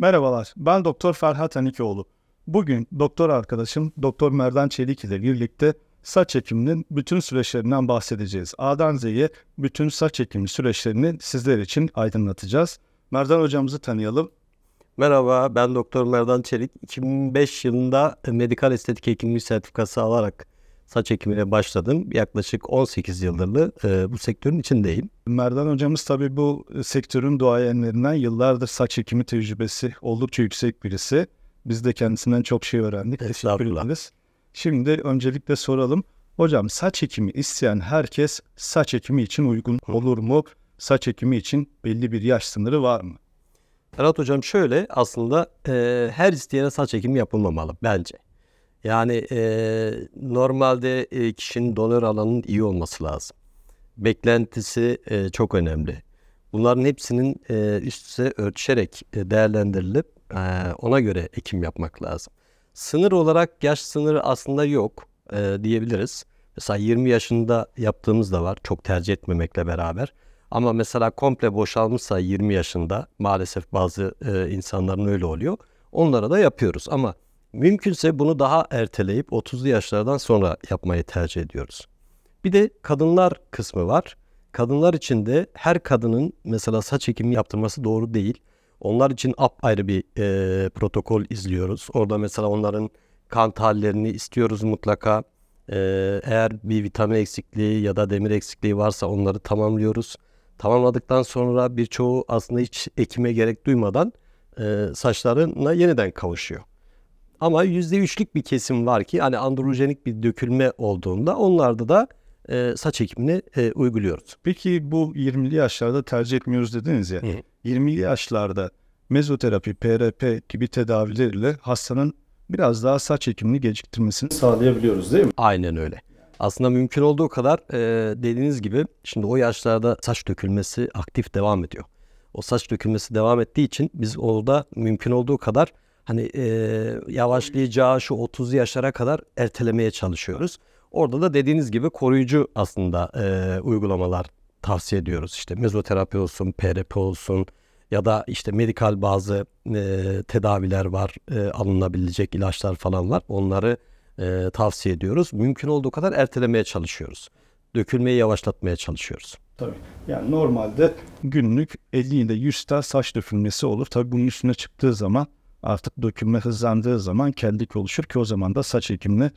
Merhabalar, ben Doktor Ferhat Anikioğlu. Bugün doktor arkadaşım Doktor Merdan Çelik ile birlikte saç ekiminin bütün süreçlerinden bahsedeceğiz. A'dan Z'ye bütün saç ekimi süreçlerini sizler için aydınlatacağız. Merdan hocamızı tanıyalım. Merhaba, ben Doktor Merdan Çelik. 2005 yılında medikal estetik hekimliği sertifikası alarak saç ekimine başladım. Yaklaşık 18 yıldırlı e, bu sektörün içindeyim. Merdan hocamız tabii bu sektörün duayenlerinden yıllardır saç ekimi tecrübesi oldukça yüksek birisi. Biz de kendisinden çok şey öğrendik. Estağfurullah. Şimdi öncelikle soralım. Hocam saç ekimi isteyen herkes saç ekimi için uygun olur mu? Saç ekimi için belli bir yaş sınırı var mı? Ferhat Hocam şöyle aslında e, her isteyene saç ekimi yapılmamalı bence. Yani e, normalde e, kişinin donör alanının iyi olması lazım. Beklentisi e, çok önemli. Bunların hepsinin e, üst üste örtüşerek e, değerlendirilip e, ona göre ekim yapmak lazım. Sınır olarak yaş sınırı aslında yok e, diyebiliriz. Mesela 20 yaşında yaptığımız da var çok tercih etmemekle beraber. Ama mesela komple boşalmışsa 20 yaşında maalesef bazı e, insanların öyle oluyor. Onlara da yapıyoruz ama Mümkünse bunu daha erteleyip 30'lu yaşlardan sonra yapmayı tercih ediyoruz. Bir de kadınlar kısmı var. Kadınlar için de her kadının mesela saç ekimi yaptırması doğru değil. Onlar için ayrı bir e, protokol izliyoruz. Orada mesela onların kan tahlillerini istiyoruz mutlaka. E, eğer bir vitamin eksikliği ya da demir eksikliği varsa onları tamamlıyoruz. Tamamladıktan sonra birçoğu aslında hiç ekime gerek duymadan e, saçlarına yeniden kavuşuyor. Ama %3'lük bir kesim var ki hani androjenik bir dökülme olduğunda onlarda da e, saç ekimini e, uyguluyoruz. Peki bu 20'li yaşlarda tercih etmiyoruz dediniz ya. Hı. 20'li yaşlarda mezoterapi, PRP gibi tedavilerle hastanın biraz daha saç ekimini geciktirmesini sağlayabiliyoruz değil mi? Aynen öyle. Aslında mümkün olduğu kadar e, dediğiniz gibi şimdi o yaşlarda saç dökülmesi aktif devam ediyor. O saç dökülmesi devam ettiği için biz orada mümkün olduğu kadar hani e, yavaşlayacağı şu 30 yaşlara kadar ertelemeye çalışıyoruz. Orada da dediğiniz gibi koruyucu aslında e, uygulamalar tavsiye ediyoruz. İşte mezoterapi olsun, PRP olsun ya da işte medikal bazı e, tedaviler var, e, alınabilecek ilaçlar falan var. Onları e, tavsiye ediyoruz. Mümkün olduğu kadar ertelemeye çalışıyoruz. Dökülmeyi yavaşlatmaya çalışıyoruz. Tabii. Yani normalde günlük 50 ile 100 tel saç dökülmesi olur. Tabii bunun üstüne çıktığı zaman artık dökülme hızlandığı zaman kellik oluşur ki o zaman da saç ekimine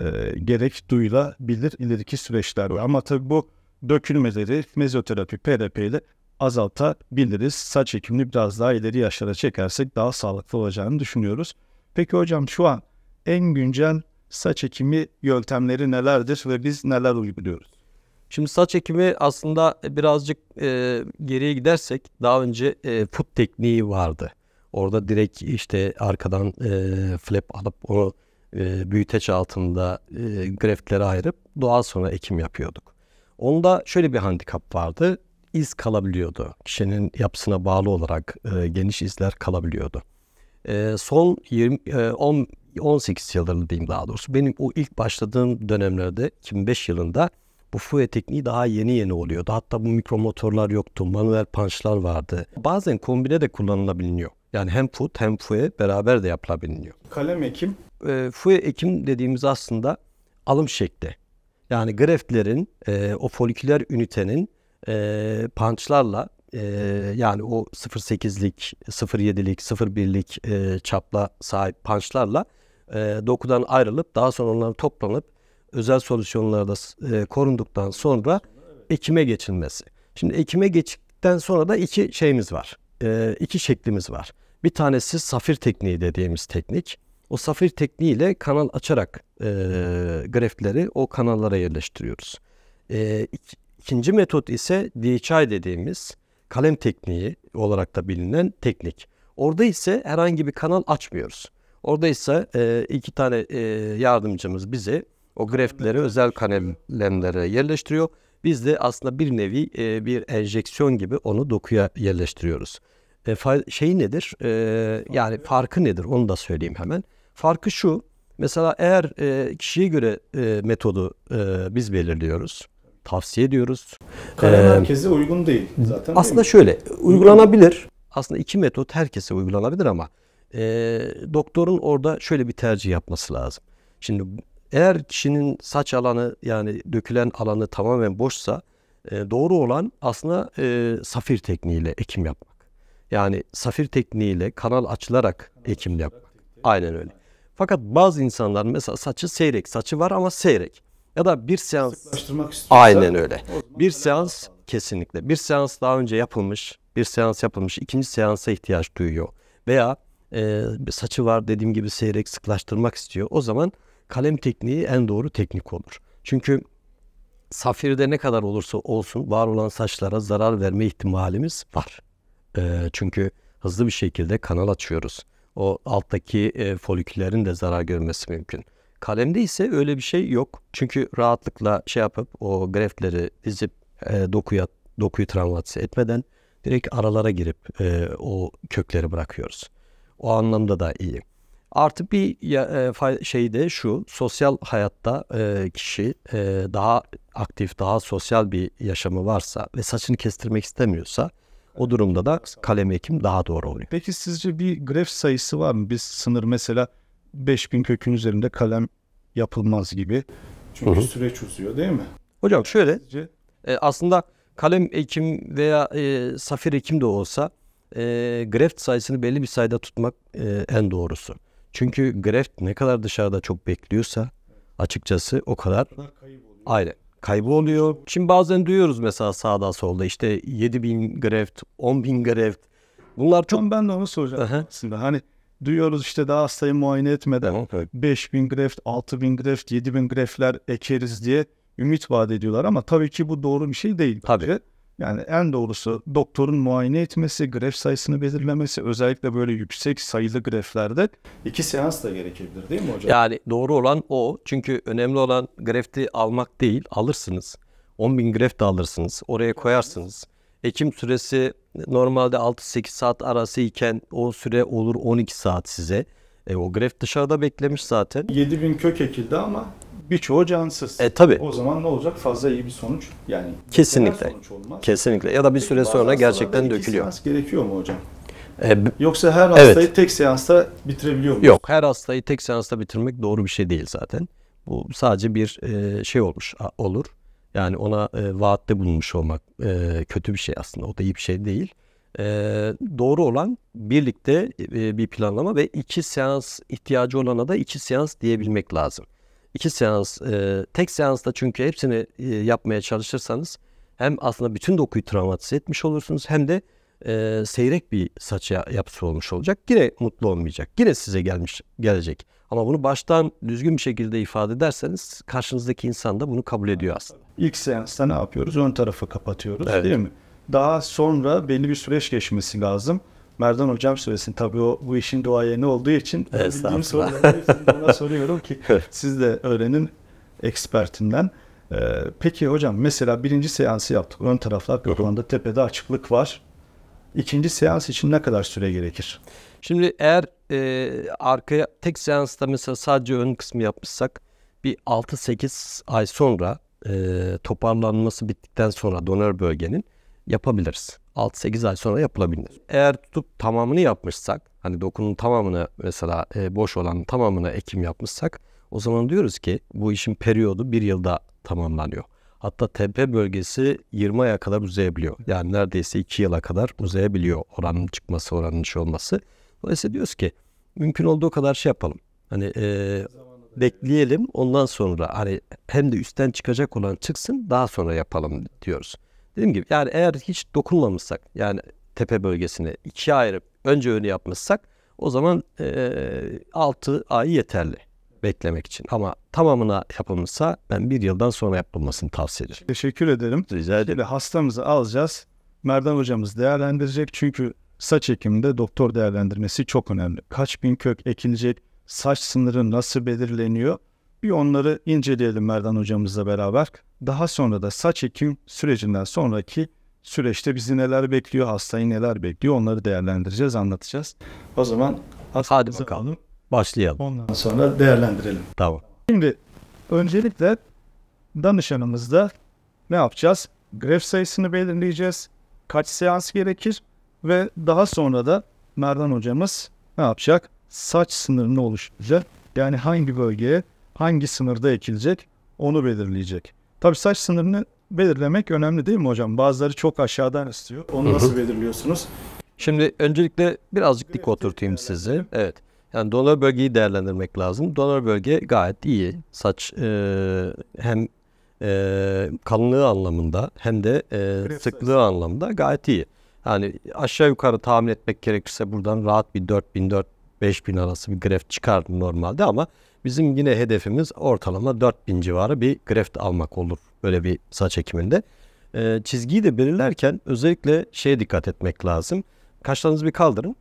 e, gerek duyulabilir ileriki süreçler var. Ama tabii bu dökülmeleri mezoterapi, PRP ile azaltabiliriz. Saç ekimini biraz daha ileri yaşlara çekersek daha sağlıklı olacağını düşünüyoruz. Peki hocam şu an en güncel saç ekimi yöntemleri nelerdir ve biz neler uyguluyoruz? Şimdi saç ekimi aslında birazcık e, geriye gidersek daha önce e, put tekniği vardı. Orada direkt işte arkadan e, flap alıp onu e, büyüteç altında e, grafiklere ayırıp doğal sonra ekim yapıyorduk. Onda şöyle bir handikap vardı. İz kalabiliyordu. Kişinin yapısına bağlı olarak e, geniş izler kalabiliyordu. E, son 20, e, 10, 18 yıldır diyeyim daha doğrusu. Benim o ilk başladığım dönemlerde 2005 yılında bu fuye tekniği daha yeni yeni oluyordu. Hatta bu mikromotorlar yoktu. Manuel punchlar vardı. Bazen kombine de kullanılabiliyor. Yani hem put hem fuye beraber de yapılabiliyor. Kalem ekim? Ee, e, fuye ekim dediğimiz aslında alım şekli. Yani greflerin, e, o foliküler ünitenin e, pançlarla e, yani o 0.8'lik, 0.7'lik, 0.1'lik e, çapla sahip pançlarla e, dokudan ayrılıp daha sonra onların toplanıp özel solüsyonlarda e, korunduktan sonra ekime geçilmesi. Şimdi ekime geçtikten sonra da iki şeyimiz var. E, iki şeklimiz var. Bir tanesi safir tekniği dediğimiz teknik. O safir tekniğiyle kanal açarak e, graftleri o kanallara yerleştiriyoruz. E, ik, ikinci metot ise DHI dediğimiz kalem tekniği olarak da bilinen teknik. Orada ise herhangi bir kanal açmıyoruz. Orada ise e, iki tane e, yardımcımız bizi o graftleri özel kalemlere yerleştiriyor. Biz de aslında bir nevi e, bir enjeksiyon gibi onu dokuya yerleştiriyoruz. E, fa- şey nedir? E, yani farkı nedir? Onu da söyleyeyim hemen. Farkı şu. Mesela eğer e, kişiye göre e, metodu e, biz belirliyoruz. Tavsiye ediyoruz. Karar herkese e, uygun değil zaten. Aslında değil şöyle uygulanabilir. Aslında iki metot herkese uygulanabilir ama e, doktorun orada şöyle bir tercih yapması lazım. Şimdi eğer kişinin saç alanı yani dökülen alanı tamamen boşsa e, doğru olan aslında e, safir tekniğiyle ekim yapmak. Yani safir tekniğiyle kanal açılarak ekim yapmak. Aynen öyle. Fakat bazı insanlar mesela saçı seyrek, saçı var ama seyrek. Ya da bir seans... Aynen öyle. Bir seans kesinlikle. Bir seans daha önce yapılmış, bir seans yapılmış, ikinci seansa ihtiyaç duyuyor. Veya e, saçı var dediğim gibi seyrek sıklaştırmak istiyor. O zaman kalem tekniği en doğru teknik olur. Çünkü safirde ne kadar olursa olsun var olan saçlara zarar verme ihtimalimiz var. E, çünkü hızlı bir şekilde kanal açıyoruz. O alttaki e, foliküllerin de zarar görmesi mümkün. Kalemde ise öyle bir şey yok. Çünkü rahatlıkla şey yapıp o greftleri dizip e, dokuya, dokuyu travmatize etmeden direkt aralara girip e, o kökleri bırakıyoruz. O anlamda da iyi. Artı bir şey de şu sosyal hayatta kişi daha aktif daha sosyal bir yaşamı varsa ve saçını kestirmek istemiyorsa o durumda da kalem ekim daha doğru oluyor. Peki sizce bir gref sayısı var mı? Biz sınır mesela 5000 kökün üzerinde kalem yapılmaz gibi. Çünkü Hı-hı. süreç uzuyor değil mi? Hocam şöyle e, aslında kalem ekim veya e, safir ekim de olsa e, greft sayısını belli bir sayıda tutmak e, en doğrusu. Çünkü greft ne kadar dışarıda çok bekliyorsa açıkçası o kadar, kadar kayıp oluyor. Aynen kaybı oluyor. Şimdi bazen duyuyoruz mesela sağda solda işte 7 bin greft, 10 bin greft. Bunlar çok... Tam ben de onu soracağım Aha. aslında. Hani duyuyoruz işte daha hastayı muayene etmeden evet, evet. 5 bin greft, 6 bin greft, 7 bin greftler ekeriz diye ümit vaat ediyorlar ama tabii ki bu doğru bir şey değil. Tabii. Bence. Yani en doğrusu doktorun muayene etmesi, gref sayısını belirlemesi özellikle böyle yüksek sayılı greflerde iki seans da gerekebilir değil mi hocam? Yani doğru olan o. Çünkü önemli olan grefti almak değil, alırsınız. 10 bin greft de alırsınız. Oraya koyarsınız. Ekim süresi normalde 6-8 saat arası iken o süre olur 12 saat size. E, o greft dışarıda beklemiş zaten. 7000 kök ekildi ama birçoğu cansız. E tabi. O zaman ne olacak? Fazla iyi bir sonuç yani. Kesinlikle. Sonuç olmaz. Kesinlikle. Ya da bir Peki, süre sonra gerçekten dökülüyor. Seans gerekiyor mu hocam? Ee, Yoksa her hastayı evet. tek seansta bitirebiliyor muyuz? Yok her hastayı tek seansta bitirmek doğru bir şey değil zaten. Bu sadece bir e, şey olmuş olur. Yani ona e, vaatte bulunmuş olmak e, kötü bir şey aslında. O da iyi bir şey değil. E, doğru olan birlikte e, bir planlama ve iki seans ihtiyacı olana da iki seans diyebilmek lazım iki seans, e, tek seansta çünkü hepsini e, yapmaya çalışırsanız hem aslında bütün dokuyu travmatize etmiş olursunuz hem de e, seyrek bir saç yapısı olmuş olacak. Yine mutlu olmayacak. Yine size gelmiş gelecek. Ama bunu baştan düzgün bir şekilde ifade ederseniz karşınızdaki insan da bunu kabul ediyor aslında. İlk seansta ne yapıyoruz? Ön tarafı kapatıyoruz evet. değil mi? Daha sonra belli bir süreç geçmesi lazım. Merdan Hocam söylesin. Tabii o bu işin duayeni olduğu için bildiğim soruları ona soruyorum ki siz de öğrenin ekspertinden. Ee, peki hocam mesela birinci seansı yaptık. Ön taraflar kapılarında tepede açıklık var. İkinci seans için ne kadar süre gerekir? Şimdi eğer e, arkaya tek seansta mesela sadece ön kısmı yapmışsak bir 6-8 ay sonra e, toparlanması bittikten sonra donör bölgenin yapabiliriz. 6-8 ay sonra yapılabilir. Eğer tutup tamamını yapmışsak, hani dokunun tamamını mesela e, boş olan tamamını ekim yapmışsak o zaman diyoruz ki bu işin periyodu bir yılda tamamlanıyor. Hatta tepe bölgesi 20 aya kadar uzayabiliyor. Yani neredeyse 2 yıla kadar uzayabiliyor oranın çıkması, oranın şey olması. Dolayısıyla diyoruz ki mümkün olduğu kadar şey yapalım. Hani e, bekleyelim ondan sonra hani hem de üstten çıkacak olan çıksın daha sonra yapalım diyoruz. Dediğim gibi yani eğer hiç dokunmamışsak yani tepe bölgesini ikiye ayırıp önce önü yapmışsak o zaman e, 6 ay yeterli beklemek için. Ama tamamına yapılmışsa ben bir yıldan sonra yapılmasını tavsiye ederim. Teşekkür ederim. Rica ederim. Şimdi hastamızı alacağız. Merdan hocamız değerlendirecek çünkü saç ekiminde doktor değerlendirmesi çok önemli. Kaç bin kök ekilecek, saç sınırı nasıl belirleniyor? Bir onları inceleyelim Merdan hocamızla beraber daha sonra da saç ekim sürecinden sonraki süreçte bizi neler bekliyor, hastayı neler bekliyor onları değerlendireceğiz, anlatacağız. O zaman hadi bakalım başlayalım. Ondan sonra değerlendirelim. Tamam. Şimdi öncelikle danışanımızda ne yapacağız? Gref sayısını belirleyeceğiz. Kaç seans gerekir? Ve daha sonra da Merdan hocamız ne yapacak? Saç sınırını oluşturacak. Yani hangi bölgeye, hangi sınırda ekilecek onu belirleyecek. Tabii saç sınırını belirlemek önemli değil mi hocam? Bazıları çok aşağıdan istiyor. Onu Hı-hı. nasıl belirliyorsunuz? Şimdi öncelikle birazcık dik oturtayım sizi. Evet. Yani donör bölgeyi değerlendirmek lazım. Donör bölge gayet iyi. Saç e, hem e, kalınlığı anlamında hem de e, sıklığı anlamında gayet iyi. Yani aşağı yukarı tahmin etmek gerekirse buradan rahat bir 4000 5000 arası bir gref çıkar normalde ama Bizim yine hedefimiz ortalama 4000 civarı bir greft almak olur böyle bir saç ekiminde. E, çizgiyi de belirlerken özellikle şeye dikkat etmek lazım. Kaşlarınızı bir kaldırın.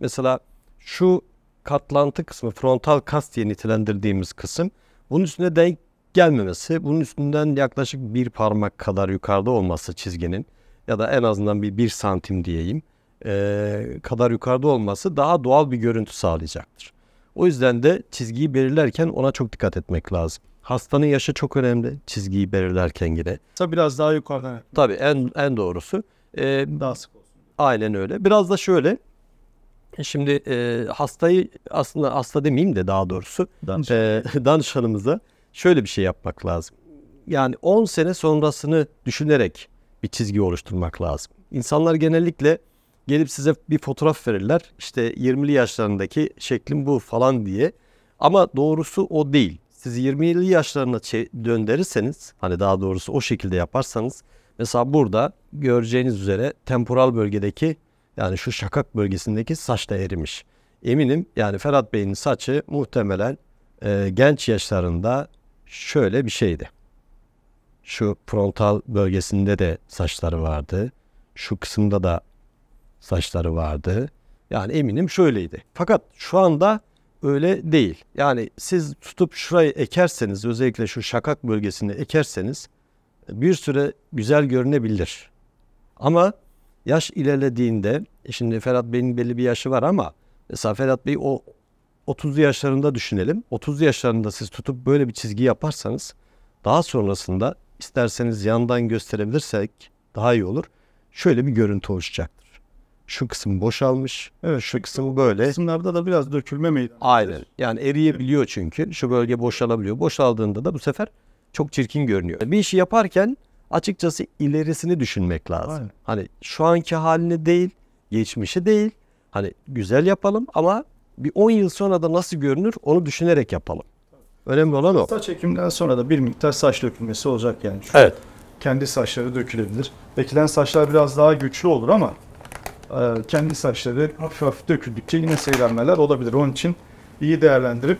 Mesela şu katlantı kısmı frontal kas diye nitelendirdiğimiz kısım bunun üstüne denk gelmemesi, bunun üstünden yaklaşık bir parmak kadar yukarıda olması çizginin ya da en azından bir bir santim diyeyim e, kadar yukarıda olması daha doğal bir görüntü sağlayacaktır. O yüzden de çizgiyi belirlerken ona çok dikkat etmek lazım. Hastanın yaşı çok önemli çizgiyi belirlerken yine. Tabii biraz daha yukarıdan. Evet. Tabii en, en doğrusu. Ee, daha sık olsun. Aynen öyle. Biraz da şöyle e, Şimdi e, hastayı aslında hasta demeyeyim de daha doğrusu Danışan. e, danışanımıza şöyle bir şey yapmak lazım. Yani 10 sene sonrasını düşünerek bir çizgi oluşturmak lazım. İnsanlar genellikle Gelip size bir fotoğraf verirler. İşte 20'li yaşlarındaki şeklim bu falan diye. Ama doğrusu o değil. Siz 20'li yaşlarına döndürürseniz hani daha doğrusu o şekilde yaparsanız mesela burada göreceğiniz üzere temporal bölgedeki yani şu şakak bölgesindeki saç da erimiş. Eminim yani Ferhat Bey'in saçı muhtemelen e, genç yaşlarında şöyle bir şeydi. Şu frontal bölgesinde de saçları vardı. Şu kısımda da saçları vardı. Yani eminim şöyleydi. Fakat şu anda öyle değil. Yani siz tutup şurayı ekerseniz özellikle şu şakak bölgesini ekerseniz bir süre güzel görünebilir. Ama yaş ilerlediğinde e şimdi Ferhat Bey'in belli bir yaşı var ama mesela Ferhat Bey o 30 yaşlarında düşünelim. 30 yaşlarında siz tutup böyle bir çizgi yaparsanız daha sonrasında isterseniz yandan gösterebilirsek daha iyi olur. Şöyle bir görüntü oluşacak şu kısım boşalmış. Evet. Şu kısım böyle. Kısımlarda da biraz dökülme meydana. Aynen. Yani eriyebiliyor çünkü. Şu bölge boşalabiliyor. Boşaldığında da bu sefer çok çirkin görünüyor. Bir işi yaparken açıkçası ilerisini düşünmek lazım. Aynen. Hani şu anki halini değil, geçmişi değil. Hani güzel yapalım ama bir 10 yıl sonra da nasıl görünür onu düşünerek yapalım. Önemli olan o. Saç çekimden sonra da bir miktar saç dökülmesi olacak yani. Çünkü evet. Kendi saçları dökülebilir. Ekilen saçlar biraz daha güçlü olur ama e, kendi saçları hafif hafif döküldükçe yine seyrelmeler olabilir. Onun için iyi değerlendirip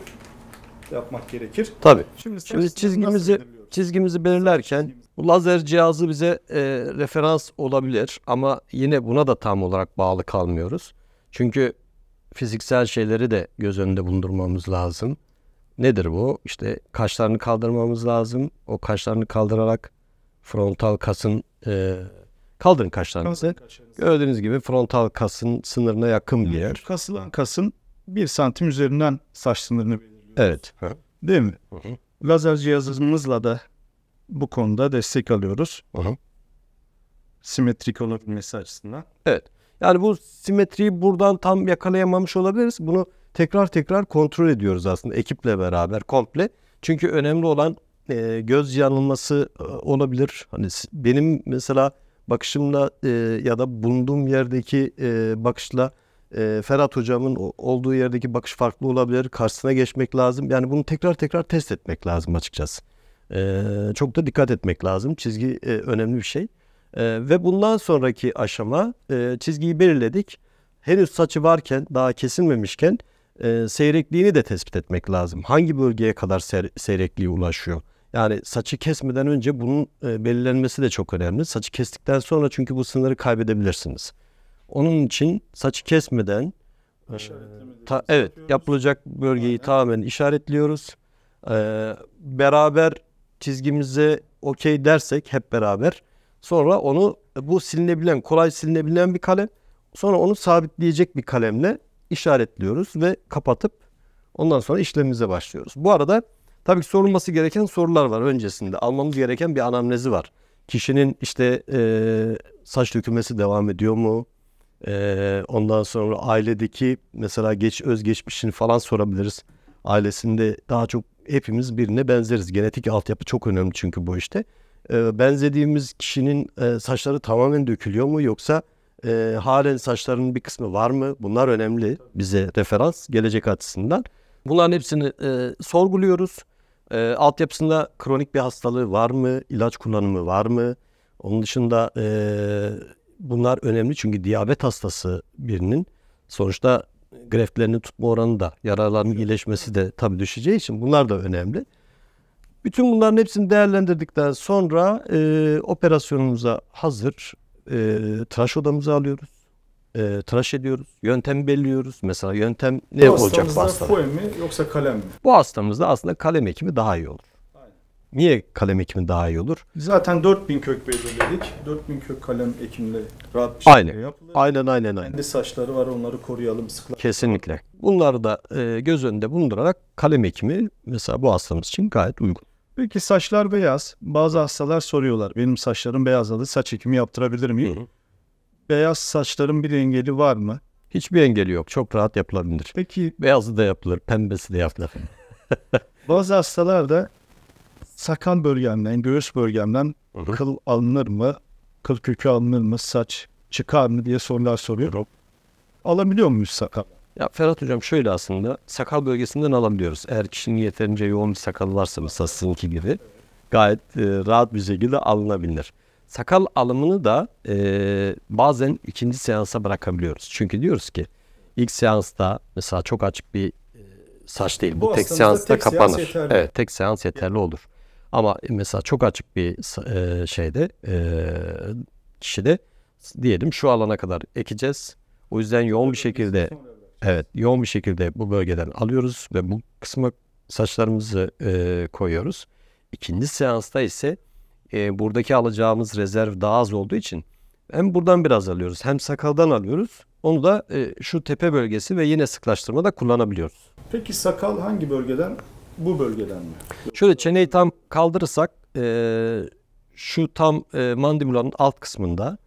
yapmak gerekir. Tabii. Şimdi, Şimdi çizgimizi çizgimizi belirlerken bu lazer cihazı bize e, referans olabilir ama yine buna da tam olarak bağlı kalmıyoruz. Çünkü fiziksel şeyleri de göz önünde bulundurmamız lazım. Nedir bu? İşte kaşlarını kaldırmamız lazım. O kaşlarını kaldırarak frontal kasın e, Kaldırın kaşlarınızı. Kaldırın Gördüğünüz gibi frontal kasın sınırına yakın bir yer. Kasılan kasın bir santim üzerinden saç sınırını belirliyoruz. Evet. Değil mi? Hı hı. Lazer cihazımızla da bu konuda destek alıyoruz. Hı hı. Simetrik olabilmesi açısından. Evet. Yani bu simetriyi buradan tam yakalayamamış olabiliriz. Bunu tekrar tekrar kontrol ediyoruz aslında ekiple beraber komple. Çünkü önemli olan e, göz yanılması e, olabilir. Hani benim mesela bakışımla e, ya da bulunduğum yerdeki e, bakışla e, Ferhat hocamın olduğu yerdeki bakış farklı olabilir. Karşısına geçmek lazım. Yani bunu tekrar tekrar test etmek lazım açıkçası. E, çok da dikkat etmek lazım. Çizgi e, önemli bir şey. E, ve bundan sonraki aşama e, çizgiyi belirledik. Henüz saçı varken daha kesilmemişken e, seyrekliğini de tespit etmek lazım. Hangi bölgeye kadar ser, seyrekliğe ulaşıyor? Yani saçı kesmeden önce bunun e, belirlenmesi de çok önemli. Saçı kestikten sonra çünkü bu sınırı kaybedebilirsiniz. Onun için saçı kesmeden e, ta, evet yapılacak bölgeyi Aynen. tamamen işaretliyoruz. E, beraber çizgimize okey dersek hep beraber sonra onu bu silinebilen kolay silinebilen bir kalem sonra onu sabitleyecek bir kalemle işaretliyoruz ve kapatıp ondan sonra işlemimize başlıyoruz. Bu arada Tabii ki sorulması gereken sorular var öncesinde. Almamız gereken bir anamnezi var. Kişinin işte e, saç dökülmesi devam ediyor mu? E, ondan sonra ailedeki mesela geç özgeçmişini falan sorabiliriz. Ailesinde daha çok hepimiz birine benzeriz. Genetik altyapı çok önemli çünkü bu işte. E, benzediğimiz kişinin e, saçları tamamen dökülüyor mu yoksa e, halen saçlarının bir kısmı var mı? Bunlar önemli bize referans gelecek açısından. Bunların hepsini e, sorguluyoruz. E, altyapısında kronik bir hastalığı var mı? İlaç kullanımı var mı? Onun dışında e, bunlar önemli çünkü diyabet hastası birinin sonuçta greftlerini tutma oranı da yaraların iyileşmesi de tabii düşeceği için bunlar da önemli. Bütün bunların hepsini değerlendirdikten sonra e, operasyonumuza hazır e, tıraş odamızı alıyoruz e, tıraş ediyoruz. yöntem belirliyoruz. Mesela yöntem ne bu olacak bu hastada? Foe mi yoksa kalem mi? Bu hastamızda aslında kalem ekimi daha iyi olur. Aynen. Niye kalem ekimi daha iyi olur? Zaten 4000 kök belirledik. 4000 kök kalem ekimle rahat bir şekilde yapılır. Aynen aynen aynen. Kendi saçları var onları koruyalım. Sıklar. Kesinlikle. Bunları da e, göz önünde bulundurarak kalem ekimi mesela bu hastamız için gayet uygun. Peki saçlar beyaz. Bazı hastalar soruyorlar. Benim saçlarım beyazladı. Saç ekimi yaptırabilir miyim? Hı hı beyaz saçların bir engeli var mı? Hiçbir engeli yok. Çok rahat yapılabilir. Peki Beyazı da yapılır, pembesi de yapılır. bazı hastalarda sakal bölgemden, göğüs bölgemden Hı. kıl alınır mı? Kıl kökü alınır mı? Saç çıkar mı diye sorular soruyor. Alabiliyor muyuz sakal? Ya Ferhat Hocam şöyle aslında sakal bölgesinden alabiliyoruz. Eğer kişinin yeterince yoğun bir sakalı varsa mesela sizinki gibi gayet e, rahat bir şekilde alınabilir. Sakal alımını da e, bazen ikinci seansa bırakabiliyoruz. Çünkü diyoruz ki ilk seansta mesela çok açık bir e, saç değil. Bu, Bu tek seansta tek kapanır. Seans yeterli. evet, tek seans yeterli olur. Ama mesela çok açık bir e, şeyde e, kişide diyelim şu alana kadar ekeceğiz. O yüzden yoğun bir şekilde evet yoğun bir şekilde bu bölgeden alıyoruz ve bu kısmı saçlarımızı e, koyuyoruz. İkinci seansta ise e, buradaki alacağımız rezerv daha az olduğu için hem buradan biraz alıyoruz hem sakaldan alıyoruz. Onu da e, şu tepe bölgesi ve yine sıklaştırmada kullanabiliyoruz. Peki sakal hangi bölgeden? Bu bölgeden mi? Şöyle çeneyi tam kaldırırsak e, şu tam e, mandibulanın alt kısmında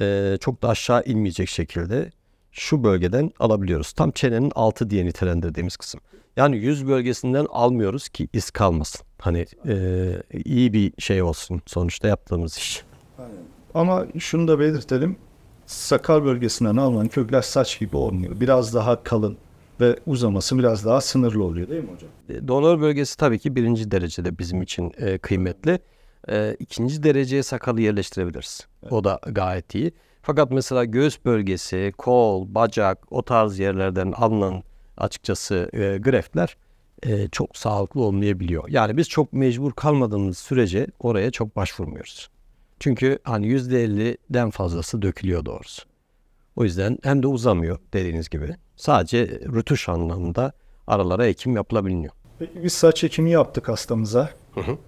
e, çok da aşağı inmeyecek şekilde şu bölgeden alabiliyoruz. Tam çenenin altı diye nitelendirdiğimiz kısım. Yani yüz bölgesinden almıyoruz ki iz kalmasın. Hani e, iyi bir şey olsun sonuçta yaptığımız iş. Ama şunu da belirtelim. Sakal bölgesinden alınan kökler saç gibi olmuyor. Biraz daha kalın ve uzaması biraz daha sınırlı oluyor değil mi hocam? E, donör bölgesi tabii ki birinci derecede bizim için e, kıymetli. E, ikinci dereceye sakalı yerleştirebiliriz. Evet. O da gayet iyi. Fakat mesela göğüs bölgesi, kol, bacak o tarz yerlerden alınan açıkçası e, greftler e, çok sağlıklı olmayabiliyor. Yani biz çok mecbur kalmadığımız sürece oraya çok başvurmuyoruz. Çünkü hani %50'den fazlası dökülüyor doğrusu. O yüzden hem de uzamıyor dediğiniz gibi. Sadece rütuş anlamında aralara ekim yapılabiliyor. Peki biz saç ekimi yaptık hastamıza. Hı hı.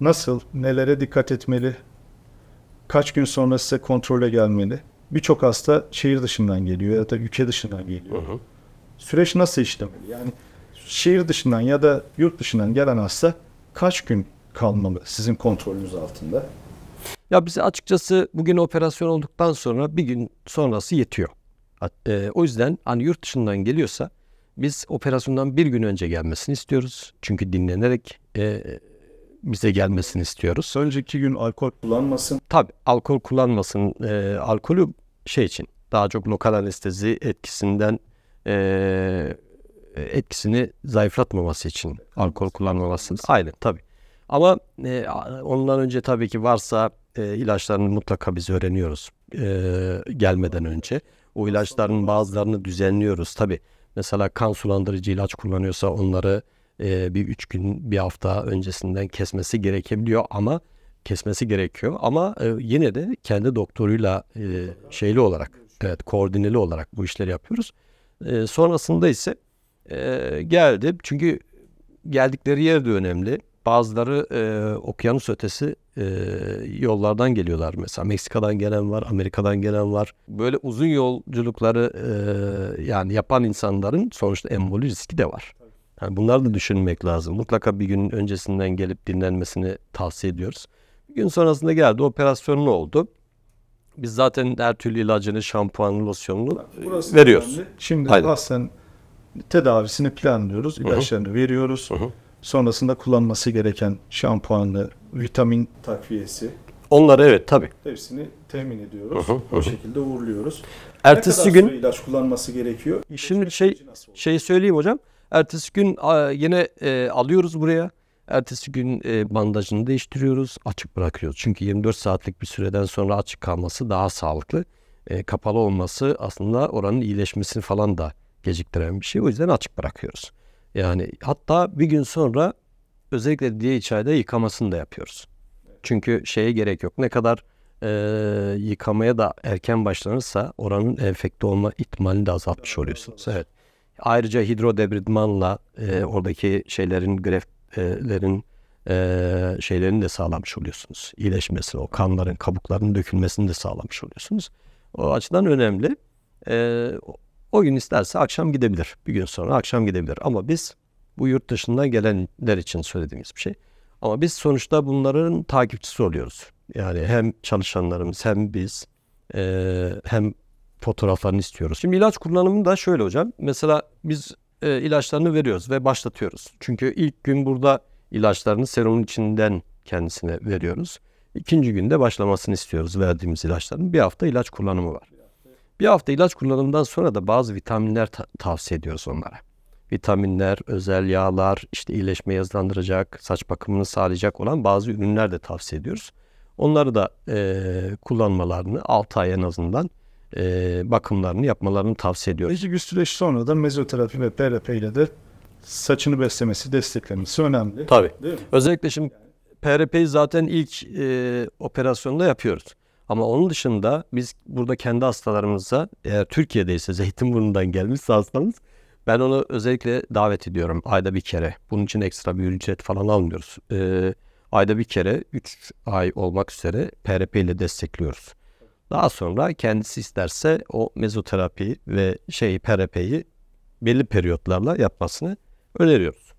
Nasıl, nelere dikkat etmeli? kaç gün sonra size kontrole gelmeli. Birçok hasta şehir dışından geliyor ya da ülke dışından geliyor. Hı hı. Süreç nasıl işlemeli? Yani şehir dışından ya da yurt dışından gelen hasta kaç gün kalmalı sizin kontrolünüz altında? Ya bize açıkçası bugün operasyon olduktan sonra bir gün sonrası yetiyor. E, o yüzden hani yurt dışından geliyorsa biz operasyondan bir gün önce gelmesini istiyoruz. Çünkü dinlenerek e, bize gelmesini istiyoruz. Önceki gün alkol kullanmasın. Tabi alkol kullanmasın. E, alkolü şey için daha çok lokal anestezi etkisinden e, etkisini zayıflatmaması için alkol kullanmaması. Aynen tabi. Ama e, ondan önce tabii ki varsa e, ilaçlarını mutlaka biz öğreniyoruz e, gelmeden önce. O ilaçların bazılarını düzenliyoruz tabi. Mesela kan sulandırıcı ilaç kullanıyorsa onları e, bir üç gün bir hafta öncesinden kesmesi gerekebiliyor ama kesmesi gerekiyor ama e, yine de kendi doktoruyla e, şeyli olarak evet koordineli olarak bu işleri yapıyoruz. sonrasında ise geldi çünkü geldikleri yer de önemli. Bazıları okyanus ötesi yollardan geliyorlar. Mesela Meksika'dan gelen var, Amerika'dan gelen var. Böyle uzun yolculukları yani yapan insanların sonuçta emboli riski de var. Yani bunlar da düşünmek lazım. Mutlaka bir gün öncesinden gelip dinlenmesini tavsiye ediyoruz. Bir gün sonrasında geldi operasyonlu oldu. Biz zaten her türlü ilacını, şampuanı, losyonunu Burası veriyoruz. Önemli. Şimdi Aynen. hastanın tedavisini planlıyoruz. ilaçlarını Hı-hı. veriyoruz. Hı-hı. Sonrasında kullanması gereken şampuanlı, vitamin takviyesi. Onları evet tabii. Hepsini temin ediyoruz. Hı-hı. O şekilde uğurluyoruz. Ertesi ne kadar gün ilaç kullanması gerekiyor. Şimdi şey şeyi söyleyeyim hocam. Ertesi gün yine e, alıyoruz buraya. Ertesi gün e, bandajını değiştiriyoruz. Açık bırakıyoruz. Çünkü 24 saatlik bir süreden sonra açık kalması daha sağlıklı. E, kapalı olması aslında oranın iyileşmesini falan da geciktiren bir şey. O yüzden açık bırakıyoruz. Yani hatta bir gün sonra özellikle diye DHI'de yıkamasını da yapıyoruz. Çünkü şeye gerek yok. Ne kadar e, yıkamaya da erken başlanırsa oranın enfekte olma ihtimalini de azaltmış oluyorsunuz. Evet. Ayrıca hidrodebridmanla e, oradaki şeylerin greflerin e, şeylerini de sağlamış oluyorsunuz. İyileşmesini, o kanların, kabukların dökülmesini de sağlamış oluyorsunuz. O açıdan önemli. E, o gün isterse akşam gidebilir. Bir gün sonra akşam gidebilir. Ama biz bu yurt dışından gelenler için söylediğimiz bir şey. Ama biz sonuçta bunların takipçisi oluyoruz. Yani hem çalışanlarımız hem biz e, hem fotoğraflarını istiyoruz. Şimdi ilaç kullanımı da şöyle hocam. Mesela biz e, ilaçlarını veriyoruz ve başlatıyoruz. Çünkü ilk gün burada ilaçlarını serumun içinden kendisine veriyoruz. İkinci günde başlamasını istiyoruz verdiğimiz ilaçların. Bir hafta ilaç kullanımı var. Bir hafta ilaç kullanımından sonra da bazı vitaminler ta- tavsiye ediyoruz onlara. Vitaminler, özel yağlar, işte iyileşmeyi hızlandıracak, saç bakımını sağlayacak olan bazı ürünler de tavsiye ediyoruz. Onları da e, kullanmalarını 6 ay en azından e, bakımlarını yapmalarını tavsiye ediyorum. Peki süreç sonra da mezoterapi ve PRP ile de saçını beslemesi, desteklemesi önemli. Tabii. Özellikle şimdi PRP'yi zaten ilk e, operasyonda yapıyoruz. Ama onun dışında biz burada kendi hastalarımıza eğer Türkiye'deyse Zeytinburnu'ndan gelmişse hastamız ben onu özellikle davet ediyorum ayda bir kere. Bunun için ekstra bir ücret falan almıyoruz. Ee, ayda bir kere 3 ay olmak üzere PRP ile destekliyoruz. Daha sonra kendisi isterse o mezoterapi ve şeyi PRP'yi belli periyotlarla yapmasını öneriyoruz.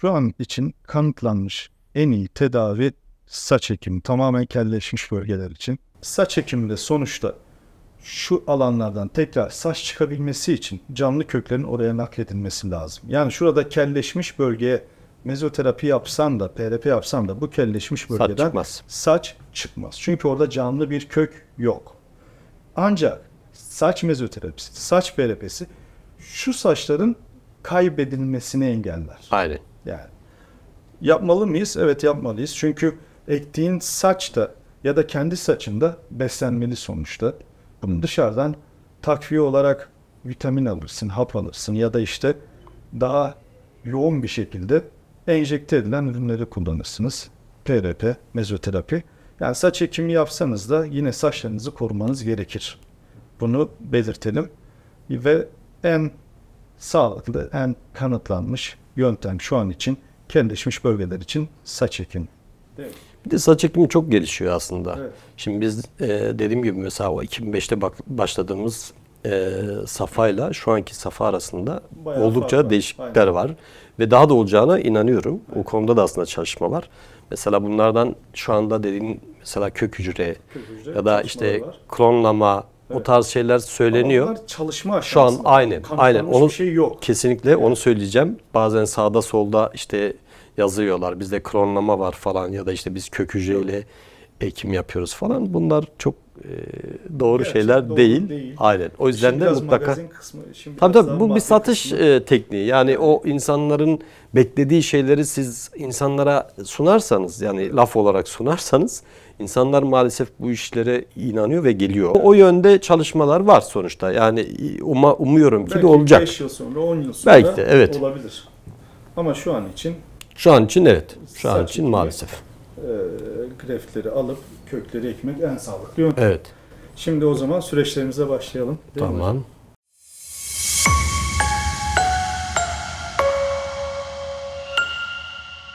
Şu an için kanıtlanmış en iyi tedavi saç ekimi tamamen kelleşmiş bölgeler için. Saç ekiminde sonuçta şu alanlardan tekrar saç çıkabilmesi için canlı köklerin oraya nakledilmesi lazım. Yani şurada kelleşmiş bölgeye mezoterapi yapsam da PRP yapsam da bu kelleşmiş bölgeden saç çıkmaz. saç çıkmaz. Çünkü orada canlı bir kök yok. Ancak saç mezoterapisi, saç PRP'si şu saçların kaybedilmesini engeller. Aynen. Yani yapmalı mıyız? Evet yapmalıyız. Çünkü ektiğin saç da ya da kendi saçında beslenmeli sonuçta. Bunu dışarıdan takviye olarak vitamin alırsın, hap alırsın ya da işte daha yoğun bir şekilde enjekte edilen ürünleri kullanırsınız. PRP, mezoterapi. Yani saç ekimi yapsanız da yine saçlarınızı korumanız gerekir. Bunu belirtelim. Ve en sağlıklı, en kanıtlanmış yöntem şu an için kelleşmiş bölgeler için saç ekim. Bir de saç ekimi çok gelişiyor aslında. Evet. Şimdi biz e, dediğim gibi mesela 2005'te bak, başladığımız e, safayla şu anki safa arasında Bayağı oldukça var. değişiklikler Aynen. var. Ve daha da olacağına inanıyorum. Aynen. O konuda da aslında çalışma var. Mesela bunlardan şu anda dediğin mesela kök hücre, kök hücre ya da işte klonlama evet. o tarz şeyler söyleniyor. Ama çalışma aşamasında. Şu an aynen. Aynen. Onun şey yok. Kesinlikle evet. onu söyleyeceğim. Bazen sağda solda işte yazıyorlar. Bizde klonlama var falan ya da işte biz kök hücreyle evet. ekim yapıyoruz falan. Bunlar çok ee, doğru Gerçekten şeyler doğru değil. değil. Aynen. O yüzden şimdi de mutlaka kısmı, şimdi tabii tabii bu bir satış kısmı. E, tekniği. Yani evet. o insanların beklediği şeyleri siz insanlara sunarsanız yani evet. laf olarak sunarsanız insanlar maalesef bu işlere inanıyor ve geliyor. Evet. O yönde çalışmalar var sonuçta. Yani uma, umuyorum ki Belki de olacak. Belki 5 yıl sonra 10 yıl sonra Belki de, evet. olabilir. Ama şu an için şu an için evet. Şu an için maalesef. E, grefleri alıp kökleri ekmek en sağlıklı yöntem. Evet. Şimdi o zaman süreçlerimize başlayalım. Değil tamam. Mi